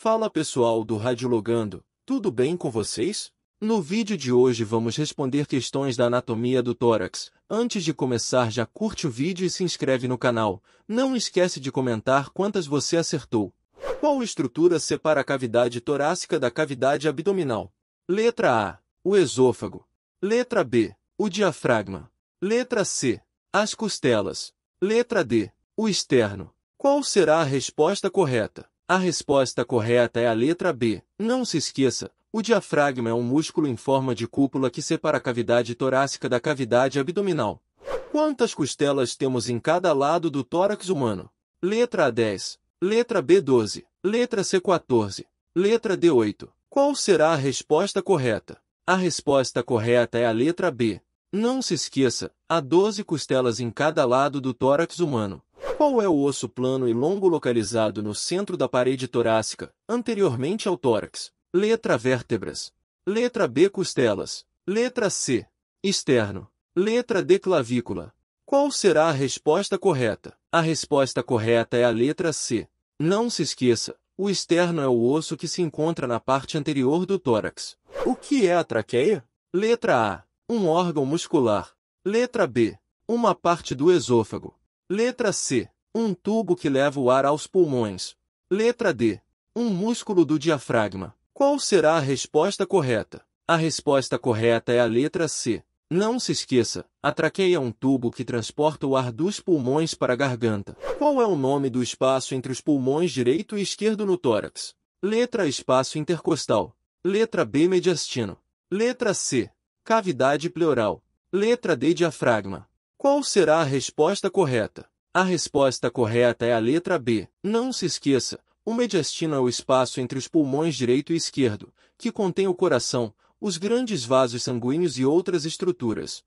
Fala pessoal do Radiologando, tudo bem com vocês? No vídeo de hoje vamos responder questões da anatomia do tórax. Antes de começar já curte o vídeo e se inscreve no canal. Não esquece de comentar quantas você acertou. Qual estrutura separa a cavidade torácica da cavidade abdominal? Letra A. O esôfago. Letra B. O diafragma. Letra C. As costelas. Letra D. O externo. Qual será a resposta correta? A resposta correta é a letra B. Não se esqueça, o diafragma é um músculo em forma de cúpula que separa a cavidade torácica da cavidade abdominal. Quantas costelas temos em cada lado do tórax humano? Letra A10, letra B12, letra C14, letra D8. Qual será a resposta correta? A resposta correta é a letra B. Não se esqueça, há 12 costelas em cada lado do tórax humano. Qual é o osso plano e longo localizado no centro da parede torácica, anteriormente ao tórax? Letra vértebras. Letra B costelas. Letra C externo. Letra D clavícula. Qual será a resposta correta? A resposta correta é a letra C. Não se esqueça, o externo é o osso que se encontra na parte anterior do tórax. O que é a traqueia? Letra A. Um órgão muscular. Letra B. Uma parte do esôfago. Letra C. Um tubo que leva o ar aos pulmões. Letra D. Um músculo do diafragma. Qual será a resposta correta? A resposta correta é a letra C. Não se esqueça, a traqueia é um tubo que transporta o ar dos pulmões para a garganta. Qual é o nome do espaço entre os pulmões direito e esquerdo no tórax? Letra A, espaço intercostal. Letra B mediastino. Letra C. Cavidade pleural. Letra D diafragma. Qual será a resposta correta? A resposta correta é a letra B. Não se esqueça, o mediastino é o espaço entre os pulmões direito e esquerdo, que contém o coração, os grandes vasos sanguíneos e outras estruturas.